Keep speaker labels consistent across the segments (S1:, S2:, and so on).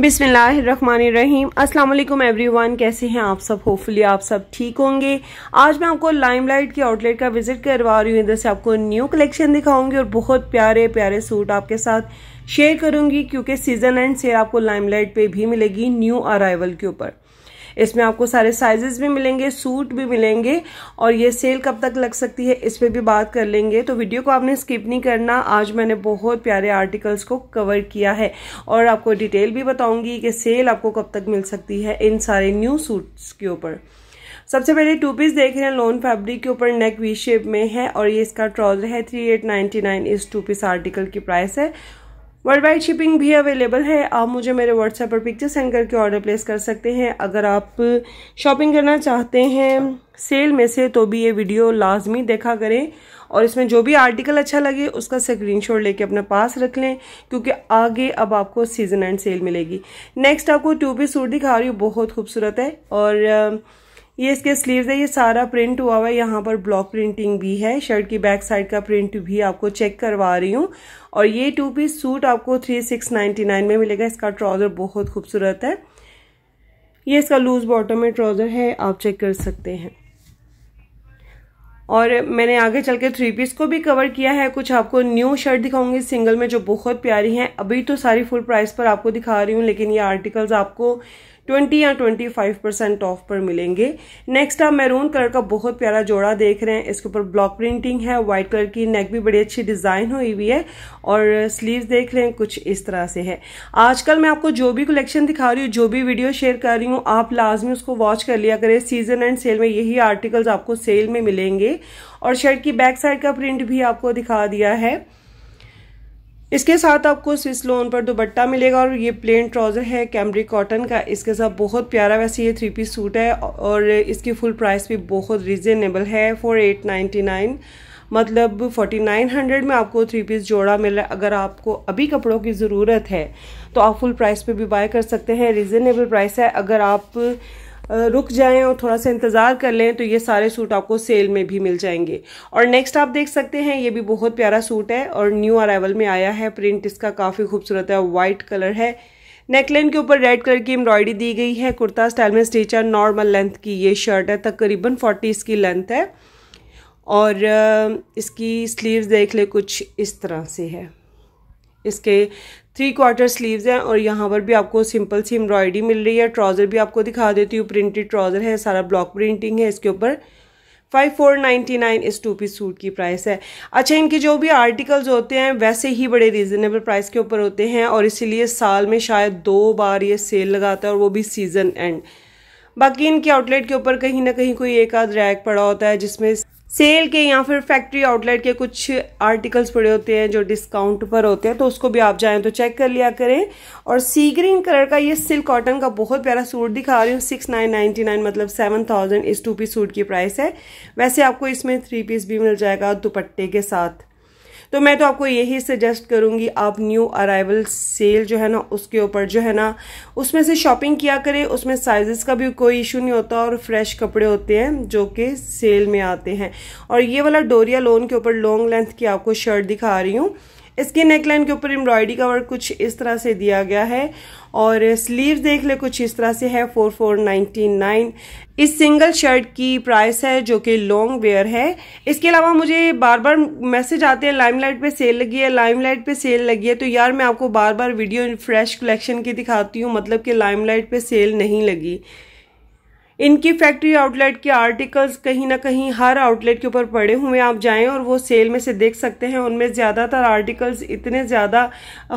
S1: बिसमीम अस्सलाम एवरीवन कैसे हैं आप सब होपफुली आप सब ठीक होंगे आज मैं आपको लाइमलाइट के आउटलेट का विजिट करवा रही हूँ इधर से आपको न्यू कलेक्शन दिखाऊंगी और बहुत प्यारे प्यारे सूट आपके साथ शेयर करूंगी क्योंकि सीजन एंड सेल आपको लाइमलाइट पे भी मिलेगी न्यू अराइवल के ऊपर इसमें आपको सारे साइजेस भी मिलेंगे सूट भी मिलेंगे और ये सेल कब तक लग सकती है इस पर भी बात कर लेंगे तो वीडियो को आपने स्किप नहीं करना आज मैंने बहुत प्यारे आर्टिकल्स को कवर किया है और आपको डिटेल भी बताऊंगी कि सेल आपको कब तक मिल सकती है इन सारे न्यू सूट्स के ऊपर सबसे पहले टू पीस देख रहे हैं लोन फैब्रिक के ऊपर नेक वी शेप में है और ये इसका ट्राउजर है थ्री एट नाइन्टी नाइन इस टू पीस आर्टिकल की प्राइस है वर्ल्ड वाइड शिपिंग भी अवेलेबल है आप मुझे मेरे व्हाट्सएप पर पिक्चर सेंड करके ऑर्डर प्लेस कर सकते हैं अगर आप शॉपिंग करना चाहते हैं सेल में से तो भी ये वीडियो लाजमी देखा करें और इसमें जो भी आर्टिकल अच्छा लगे उसका स्क्रीनशॉट लेके अपने पास रख लें क्योंकि आगे अब आपको सीजन एंड सेल मिलेगी नेक्स्ट आपको टू पीस सूट दिखा रही हूँ बहुत खूबसूरत है और ये इसके स्लीव्स है ये सारा प्रिंट हुआ हुआ है यहाँ पर ब्लॉक प्रिंटिंग भी है शर्ट की बैक साइड का प्रिंट भी आपको चेक करवा रही हूँ और ये टू पीस सूट आपको थ्री सिक्स नाइन में मिलेगा इसका ट्राउज़र बहुत खूबसूरत है ये इसका लूज़ बॉटम में ट्राउज़र है आप चेक कर सकते हैं और मैंने आगे चल के थ्री पीस को भी कवर किया है कुछ आपको न्यू शर्ट दिखाऊंगी सिंगल में जो बहुत प्यारी हैं अभी तो सारी फुल प्राइस पर आपको दिखा रही हूँ लेकिन ये आर्टिकल्स आपको ट्वेंटी या ट्वेंटी फाइव परसेंट ऑफ पर मिलेंगे नेक्स्ट आप मैरून कलर का बहुत प्यारा जोड़ा देख रहे हैं इसके ऊपर ब्लॉक प्रिंटिंग है व्हाइट कलर की नेक भी बड़ी अच्छी डिजाइन हुई हुई है और स्लीव देख रहे हैं कुछ इस तरह से है आजकल मैं आपको जो भी कलेक्शन दिखा रही हूँ जो भी वीडियो शेयर कर रही हूँ आप लाजमी उसको वॉच कर लिया करें सीजन एंड सेल में यही आर्टिकल्स आपको सेल में मिलेंगे और शर्ट की बैक साइड का प्रिंट भी आपको दिखा दिया है इसके साथ आपको स्विस लोन पर दुबट्टा मिलेगा और ये प्लेन ट्राउज़र है कैमरी कॉटन का इसके साथ बहुत प्यारा वैसे ये थ्री पीस सूट है और इसकी फुल प्राइस भी बहुत रिजनेबल है फोर एट नाइन्टी नाइन मतलब 4900 में आपको थ्री पीस जोड़ा मिल रहा है अगर आपको अभी कपड़ों की ज़रूरत है तो आप फुल प्राइस पे भी बाय कर सकते हैं रिजनेबल प्राइस है अगर आप रुक जाएं और थोड़ा सा इंतज़ार कर लें तो ये सारे सूट आपको सेल में भी मिल जाएंगे और नेक्स्ट आप देख सकते हैं ये भी बहुत प्यारा सूट है और न्यू अरावल में आया है प्रिंट इसका काफ़ी खूबसूरत है वाइट कलर है नेकलाइन के ऊपर रेड कलर की एम्ब्रॉयडरी दी गई है कुर्ता स्टाइल में स्टीचर नॉर्मल लेंथ की ये शर्ट है तकरीबन फोर्टी इसकी लेंथ है और इसकी स्लीव्स देख ले कुछ इस तरह से है इसके थ्री क्वार्टर स्लीव्स हैं और यहाँ पर भी आपको सिंपल सी एम्ब्रॉयडरी मिल रही है ट्राउज़र भी आपको दिखा देती हूँ प्रिंटेड ट्राउज़र है सारा ब्लॉक प्रिंटिंग है इसके ऊपर फाइव फोर नाइन्टी नाइन इस टू पीस सूट की प्राइस है अच्छा इनके जो भी आर्टिकल्स होते हैं वैसे ही बड़े रीज़नेबल प्राइस के ऊपर होते हैं और इसीलिए साल में शायद दो बार ये सेल लगाता है और वो भी सीज़न एंड बाकी इनके आउटलेट के ऊपर कहीं ना कहीं कोई एक आध रैक पड़ा होता है जिसमें सेल के या फिर फैक्ट्री आउटलेट के कुछ आर्टिकल्स पड़े होते हैं जो डिस्काउंट पर होते हैं तो उसको भी आप जाएं तो चेक कर लिया करें और सी ग्रीन कलर का ये सिल्क कॉटन का बहुत प्यारा सूट दिखा रही हूँ सिक्स नाइन नाइनटी नाइन मतलब सेवन थाउजेंड इस टू पीस सूट की प्राइस है वैसे आपको इसमें थ्री पीस भी मिल जाएगा दुपट्टे के साथ तो मैं तो आपको यही सजेस्ट करूँगी आप न्यू अराइवल सेल जो है ना उसके ऊपर जो है ना उसमें से शॉपिंग किया करें उसमें साइज़ का भी कोई इशू नहीं होता और फ्रेश कपड़े होते हैं जो कि सेल में आते हैं और ये वाला डोरिया लोन के ऊपर लॉन्ग लेंथ की आपको शर्ट दिखा रही हूँ इसके नेकलाइन के ऊपर एम्ब्रॉयडरी का वर्क कुछ इस तरह से दिया गया है और स्लीव्स देख ले कुछ इस तरह से है फोर फोर नाइन्टी नाइन इस सिंगल शर्ट की प्राइस है जो कि लॉन्ग वेयर है इसके अलावा मुझे बार बार मैसेज आते हैं लाइमलाइट पे सेल लगी है लाइमलाइट पे सेल लगी है तो यार मैं आपको बार बार वीडियो फ्रेश कलेक्शन की दिखाती हूँ मतलब कि लाइमलाइट पे सेल नहीं लगी इनकी फैक्ट्री आउटलेट के आर्टिकल्स कहीं ना कहीं हर आउटलेट के ऊपर पड़े हुए आप जाएं और वो सेल में से देख सकते हैं उनमें ज़्यादातर आर्टिकल्स इतने ज़्यादा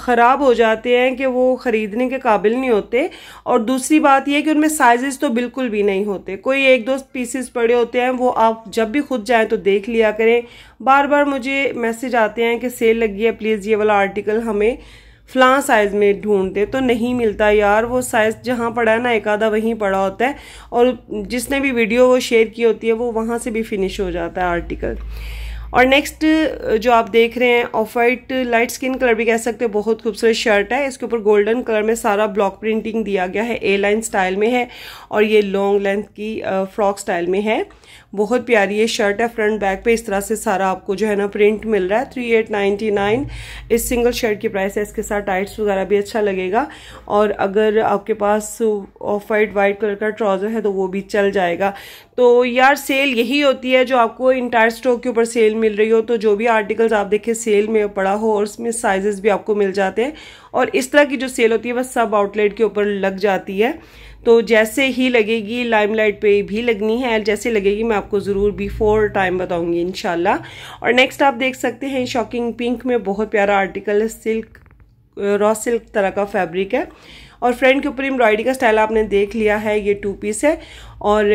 S1: ख़राब हो जाते हैं कि वो ख़रीदने के काबिल नहीं होते और दूसरी बात यह कि उनमें साइजेस तो बिल्कुल भी नहीं होते कोई एक दो पीसेस पड़े होते हैं वो आप जब भी खुद जाएँ तो देख लिया करें बार बार मुझे मैसेज आते हैं कि सेल लगी है प्लीज़ ये वाला आर्टिकल हमें फ़लाँ साइज़ में ढूंढते तो नहीं मिलता यार वो साइज़ जहाँ पड़ा है ना एक आधा वहीं पड़ा होता है और जिसने भी वीडियो वो शेयर की होती है वो वहाँ से भी फिनिश हो जाता है आर्टिकल और नेक्स्ट जो आप देख रहे हैं off white light skin colour भी कह सकते हैं बहुत खूबसूरत शर्ट है इसके ऊपर गोल्डन कलर में सारा ब्लॉक प्रिंटिंग दिया गया है ए लाइन स्टाइल में है और ये लॉन्ग लेंथ की फ्रॉक स्टाइल में है बहुत प्यारी ये शर्ट है फ्रंट बैक पे इस तरह से सारा आपको जो है ना प्रिंट मिल रहा है थ्री एट नाइन्टी नाइन इस सिंगल शर्ट की प्राइस है इसके साथ टाइट्स वगैरह भी अच्छा लगेगा और अगर आपके पास ऑफ वाइट वाइट कलर का ट्राउज़र है तो वो भी चल जाएगा तो यार सेल यही होती है जो आपको इंटायर स्टॉक के ऊपर सेल मिल रही हो तो जो भी आर्टिकल्स आप देखें सेल में पड़ा हो और उसमें साइजेस भी आपको मिल जाते हैं और इस तरह की जो सेल होती है वह सब आउटलेट के ऊपर लग जाती है तो जैसे ही लगेगी लाइमलाइट पे भी लगनी है जैसे लगेगी मैं आपको ज़रूर बिफोर टाइम बताऊंगी इनशाला और नेक्स्ट आप देख सकते हैं शॉकिंग पिंक में बहुत प्यारा आर्टिकल है सिल्क रॉ सिल्क तरह का फैब्रिक है और फ्रंट के ऊपर एम्ब्रॉयडरी का स्टाइल आपने देख लिया है ये टू पीस है और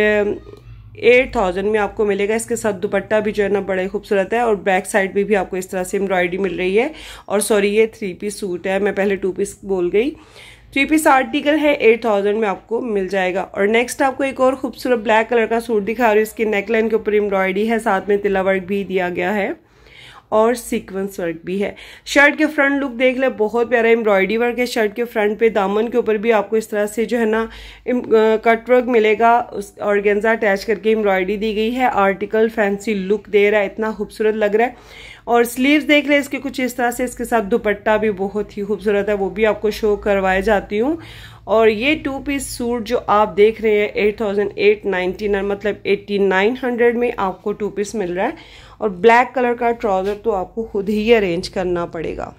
S1: एट थाउजेंड में आपको मिलेगा इसके साथ दुपट्टा भी जो है ना बड़ा ही खूबसूरत है और बैक साइड भी भी आपको इस तरह से एम्ब्रॉयडरी मिल रही है और सॉरी ये थ्री पीस सूट है मैं पहले टू पीस बोल गई थ्री पीस आर्टिकल है एट थाउजेंड में आपको मिल जाएगा और नेक्स्ट आपको एक और खूबसूरत ब्लैक कलर का सूट दिखा रही है इसकी नेकलाइन के ऊपर एम्ब्रॉयडरी है साथ में तिला वर्क भी दिया गया है और सीक्वेंस वर्क भी है शर्ट के फ्रंट लुक देख लें बहुत प्यारा एम्ब्रॉयडरी वर्क है शर्ट के फ्रंट पे दामन के ऊपर भी आपको इस तरह से जो है ना कट वर्क मिलेगा उस ऑर्गेंजा अटैच करके एम्ब्रॉयडरी दी गई है आर्टिकल फैंसी लुक दे रहा है इतना खूबसूरत लग रहा है और स्लीव्स देख ले इसके कुछ इस तरह से इसके साथ दुपट्टा भी बहुत ही खूबसूरत है वो भी आपको शो करवाए जाती हूँ और ये टू पीस सूट जो आप देख रहे हैं eight thousand eight ninety nine मतलब एट्टी नाइन हंड्रेड में आपको टू पीस मिल रहा है और ब्लैक कलर का ट्राउज़र तो आपको खुद ही अरेंज करना पड़ेगा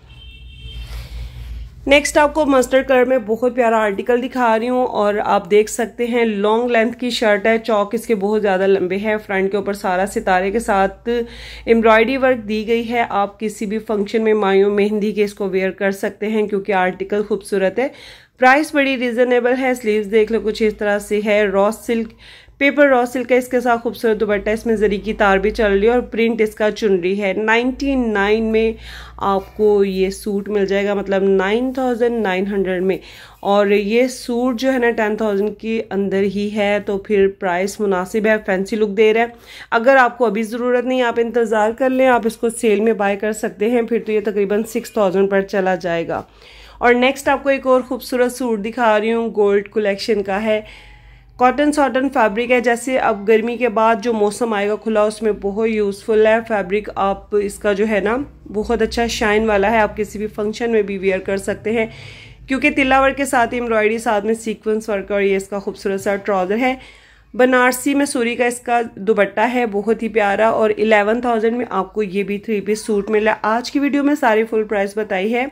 S1: नेक्स्ट आपको मस्टर्ड कलर में बहुत प्यारा आर्टिकल दिखा रही हूँ और आप देख सकते हैं लॉन्ग लेंथ की शर्ट है चौक इसके बहुत ज़्यादा लंबे हैं फ्रंट के ऊपर सारा सितारे के साथ एम्ब्रॉयडरी वर्क दी गई है आप किसी भी फंक्शन में मायू मेहंदी के इसको वेयर कर सकते हैं क्योंकि आर्टिकल खूबसूरत है प्राइस बड़ी रिजनेबल है स्लीव देख लो कुछ इस तरह से है raw silk paper raw silk का इसके साथ खूबसूरत दुपट्टा इसमें जरी की तार भी चल रही है और प्रिंट इसका चुनरी है 99 में आपको ये सूट मिल जाएगा मतलब 9900 में और ये सूट जो है ना 10000 के अंदर ही है तो फिर प्राइस मुनासिब है फैंसी लुक दे रहा है अगर आपको अभी ज़रूरत नहीं आप इंतज़ार कर लें आप इसको सेल में बाय कर सकते हैं फिर तो ये तकरीबन थाउजेंड पर चला जाएगा और नेक्स्ट आपको एक और ख़ूबसूरत सूट दिखा रही हूँ गोल्ड कलेक्शन का है कॉटन सॉटन फैब्रिक है जैसे अब गर्मी के बाद जो मौसम आएगा खुला उसमें बहुत यूज़फुल है फैब्रिक आप इसका जो है ना बहुत अच्छा शाइन वाला है आप किसी भी फंक्शन में भी वेयर कर सकते हैं क्योंकि तिला वर्क के साथ ही एम्ब्रॉयडरी साथ में सीक्वेंस वर्क और ये इसका खूबसूरत सा ट्राउज़र है बनारसी में सूरी का इसका दुपट्टा है बहुत ही प्यारा और इलेवन थाउजेंड में आपको ये भी थ्री पीस सूट मिला आज की वीडियो में सारी फुल प्राइस बताई है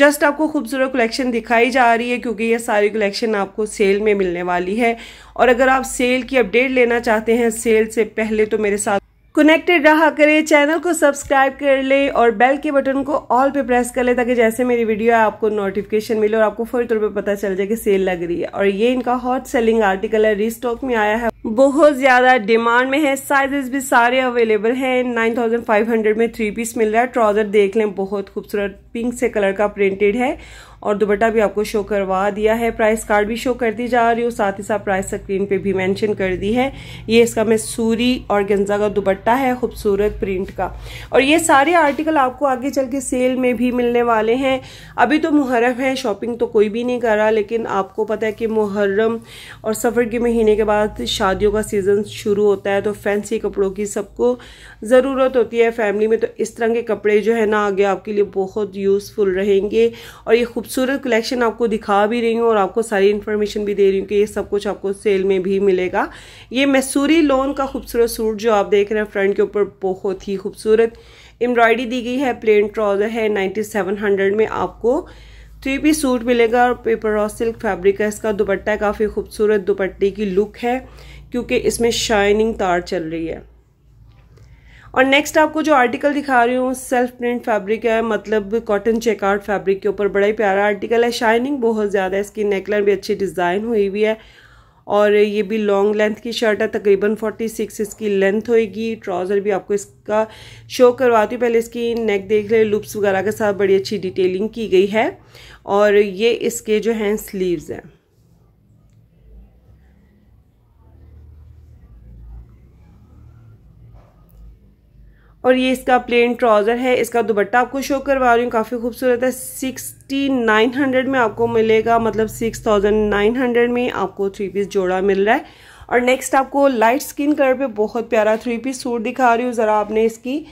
S1: जस्ट आपको खूबसूरत कलेक्शन दिखाई जा रही है क्योंकि ये सारी कलेक्शन आपको सेल में मिलने वाली है और अगर आप सेल की अपडेट लेना चाहते हैं सेल से पहले तो मेरे साथ कनेक्टेड रहा करें चैनल को सब्सक्राइब कर ले और बेल के बटन को ऑल पे प्रेस कर ले ताकि जैसे मेरी वीडियो है आपको नोटिफिकेशन मिले और आपको फुल तौर पर पता चल जाए कि सेल लग रही है और ये इनका हॉट सेलिंग आर्टिकल है रिस्टॉक में आया है बहुत ज्यादा डिमांड में है साइजेस भी सारे अवेलेबल है नाइन में थ्री पीस मिल रहा है ट्राउजर देख लें बहुत खूबसूरत पिंक से कलर का प्रिंटेड है और दुपट्टा भी आपको शो करवा दिया है प्राइस कार्ड भी शो कर दी जा रही हूँ साथ ही साथ प्राइस स्क्रीन पे भी मेंशन कर दी है ये इसका मैं सूरी और गेंजा का दुपट्टा है खूबसूरत प्रिंट का और ये सारे आर्टिकल आपको आगे चल के सेल में भी मिलने वाले हैं अभी तो मुहर्रम है शॉपिंग तो कोई भी नहीं कर रहा लेकिन आपको पता है कि मुहर्रम और सफ़र के महीने के बाद शादियों का सीज़न शुरू होता है तो फैंसी कपड़ों की सबको ज़रूरत होती है फैमिली में तो इस तरह के कपड़े जो है ना आगे आपके लिए बहुत यूज़फुल रहेंगे और ये खूबसूरत खूबसूरत कलेक्शन आपको दिखा भी रही हूँ और आपको सारी इन्फॉर्मेशन भी दे रही हूँ कि ये सब कुछ आपको सेल में भी मिलेगा ये मैसूरी लोन का खूबसूरत सूट जो आप देख रहे हैं फ्रंट के ऊपर बहुत ही खूबसूरत एम्ब्रॉयडरी दी गई है प्लेन ट्राउज़र है नाइन्टी सेवन हंड्रेड में आपको थ्री पी सूट मिलेगा और पेपर और सिल्क फैब्रिक है इसका दुपट्टा काफ़ी खूबसूरत दुपट्टे की लुक है क्योंकि इसमें शाइनिंग तार चल रही है और नेक्स्ट आपको जो आर्टिकल दिखा रही हूँ सेल्फ प्रिंट फैब्रिक है मतलब कॉटन चेकआउट फैब्रिक के ऊपर बड़ा ही प्यारा आर्टिकल है शाइनिंग बहुत ज़्यादा है इसकी नेकलाइन भी अच्छी डिज़ाइन हुई हुई है और ये भी लॉन्ग लेंथ की शर्ट है तकरीबन 46 इसकी लेंथ होएगी ट्राउज़र भी आपको इसका शो करवाती हूँ पहले इसकी नेक देख ले लुप्स वगैरह के साथ बड़ी अच्छी डिटेलिंग की गई है और ये इसके जो हैं स्लीव्स हैं और ये इसका प्लेन ट्राउज़र है इसका दुबट्टा आपको शो करवा रही हूँ काफ़ी खूबसूरत है सिक्सटी नाइन हंड्रेड में आपको मिलेगा मतलब सिक्स थाउजेंड नाइन हंड्रेड में आपको थ्री पीस जोड़ा मिल रहा है और नेक्स्ट आपको लाइट स्किन कलर पे बहुत प्यारा थ्री पीस सूट दिखा रही हूँ ज़रा आपने इसकी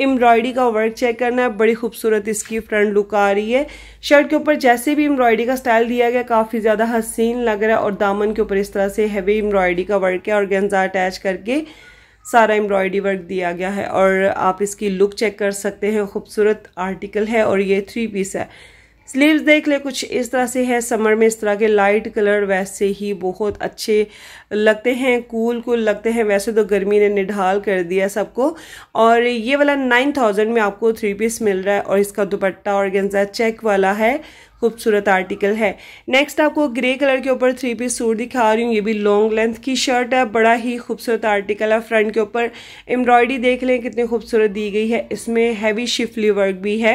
S1: एम्ब्रॉयडरी का वर्क चेक करना है बड़ी खूबसूरत इसकी फ्रंट लुक आ रही है शर्ट के ऊपर जैसे भी एम्ब्रॉयडरी का स्टाइल दिया गया काफ़ी ज़्यादा हसीन लग रहा है और दामन के ऊपर इस तरह से हैवी एम्ब्रॉयडरी का वर्क है और गेंजा अटैच करके सारा एम्ब्रॉयडरी वर्क दिया गया है और आप इसकी लुक चेक कर सकते हैं खूबसूरत आर्टिकल है और ये थ्री पीस है स्लीव्स देख ले कुछ इस तरह से है समर में इस तरह के लाइट कलर वैसे ही बहुत अच्छे लगते हैं कूल कूल लगते हैं वैसे तो गर्मी ने निढाल कर दिया सबको और ये वाला नाइन थाउजेंड में आपको थ्री पीस मिल रहा है और इसका दुपट्टा और गेंजा चेक वाला है खूबसूरत आर्टिकल है नेक्स्ट आपको ग्रे कलर के ऊपर थ्री पीस सूट दिखा रही हूँ ये भी लॉन्ग लेंथ की शर्ट है बड़ा ही खूबसूरत आर्टिकल है फ्रंट के ऊपर एम्ब्रॉयडरी देख लें कितनी खूबसूरत दी गई है इसमें हैवी शिफली वर्क भी है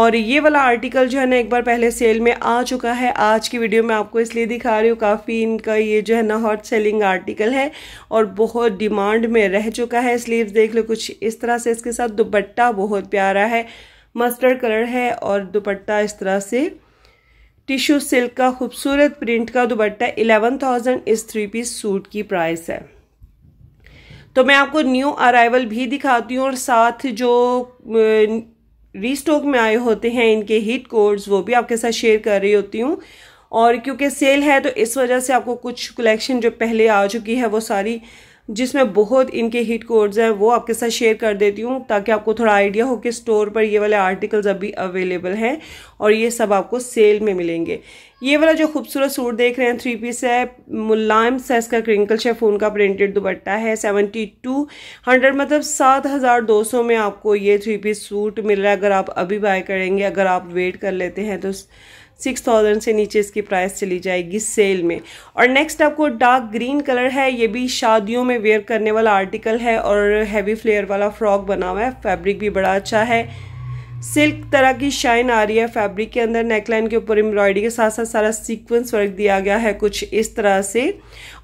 S1: और ये वाला आर्टिकल जो है ना एक बार पहले सेल में आ चुका है आज की वीडियो में आपको इसलिए दिखा रही हूँ काफ़ी इनका ये जो है ना हॉट सेलिंग आर्टिकल है और बहुत डिमांड में रह चुका है स्लीव्स देख लो कुछ इस तरह से इसके साथ दुपट्टा बहुत प्यारा है मस्टर्ड कलर है और दुपट्टा इस तरह से टिश्यू सिल्क का खूबसूरत प्रिंट का दुपट्टा एलेवन थाउजेंड इस थ्री पीस सूट की प्राइस है तो मैं आपको न्यू अराइवल भी दिखाती हूँ और साथ जो रीस्टॉक में आए होते हैं इनके हिट कोड्स वो भी आपके साथ शेयर कर रही होती हूँ और क्योंकि सेल है तो इस वजह से आपको कुछ कलेक्शन जो पहले आ चुकी है वो सारी जिसमें बहुत इनके हिट कोड्स हैं वो आपके साथ शेयर कर देती हूँ ताकि आपको थोड़ा आइडिया हो कि स्टोर पर ये वाले आर्टिकल्स अभी अवेलेबल हैं और ये सब आपको सेल में मिलेंगे ये वाला जो खूबसूरत सूट देख रहे हैं थ्री पीस है मुलायम साइज का क्रिंकल शेफ उनका प्रिंटेड दुपट्टा है सेवेंटी टू हंड्रेड मतलब सात हज़ार दो सौ में आपको ये थ्री पीस सूट मिल रहा है अगर आप अभी बाय करेंगे अगर आप वेट कर लेते हैं तो सिक्स थाउजेंड से नीचे इसकी प्राइस चली जाएगी सेल में और नेक्स्ट आपको डार्क ग्रीन कलर है ये भी शादियों में वेयर करने वाला आर्टिकल है और हैवी फ्लेयर वाला फ्रॉक बना हुआ है फैब्रिक भी बड़ा अच्छा है सिल्क तरह की शाइन आ रही है फैब्रिक के अंदर नेकलाइन के ऊपर एम्ब्रॉयडरी के साथ साथ सारा सीक्वेंस वर्क दिया गया है कुछ इस तरह से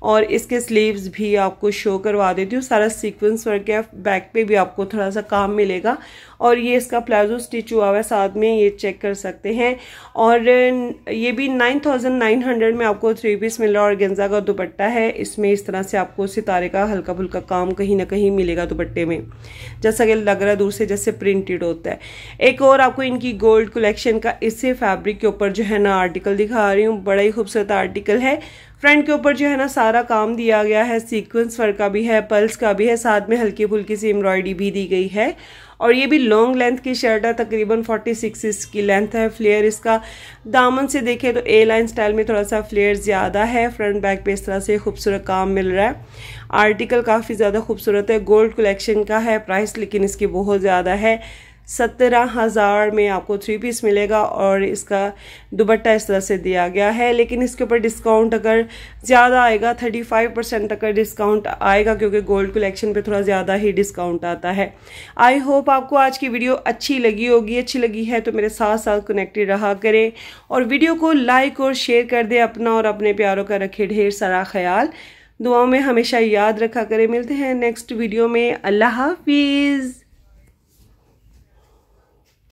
S1: और इसके स्लीव्स भी आपको शो करवा देती हूँ सारा सीक्वेंस वर्क है बैक पे भी आपको थोड़ा सा काम मिलेगा और ये इसका प्लाजो स्टिच हुआ हुआ है साथ में ये चेक कर सकते हैं और ये भी 9900 में आपको थ्री पीस मिल रहा है और गेंजा का दुपट्टा है इसमें इस तरह से आपको सितारे का हल्का फुल्का काम कहीं ना कहीं मिलेगा दुपट्टे में जैसा कि लग रहा है दूर से जैसे प्रिंटेड होता है एक और आपको इनकी गोल्ड कलेक्शन का इसी फैब्रिक के ऊपर जो है ना आर्टिकल दिखा रही हूँ बड़ा ही खूबसूरत आर्टिकल है फ्रंट के ऊपर जो है ना सारा काम दिया गया है सीक्वेंस वर्क का भी है पल्स का भी है साथ में हल्की फुल्की सी एम्ब्रॉयडरी भी दी गई है और ये भी लॉन्ग लेंथ की शर्ट है तकरीबन 46 इसकी लेंथ है फ्लेयर इसका दामन से देखें तो ए लाइन स्टाइल में थोड़ा सा फ्लेयर ज़्यादा है फ्रंट बैक पे इस तरह से खूबसूरत काम मिल रहा है आर्टिकल काफ़ी ज़्यादा खूबसूरत है गोल्ड कलेक्शन का है प्राइस लेकिन इसकी बहुत ज़्यादा है सत्रह हज़ार में आपको थ्री पीस मिलेगा और इसका दुबट्टा इस तरह से दिया गया है लेकिन इसके ऊपर डिस्काउंट अगर ज़्यादा आएगा थर्टी फाइव परसेंट तक डिस्काउंट आएगा क्योंकि गोल्ड कलेक्शन पे थोड़ा ज़्यादा ही डिस्काउंट आता है आई होप आपको आज की वीडियो अच्छी लगी होगी अच्छी लगी है तो मेरे साथ साथ कनेक्टेड रहा करें और वीडियो को लाइक और शेयर कर दें अपना और अपने प्यारों का रखे ढेर सारा ख्याल दुआओं में हमेशा याद रखा करें मिलते हैं नेक्स्ट वीडियो में अल्लाह हाफिज़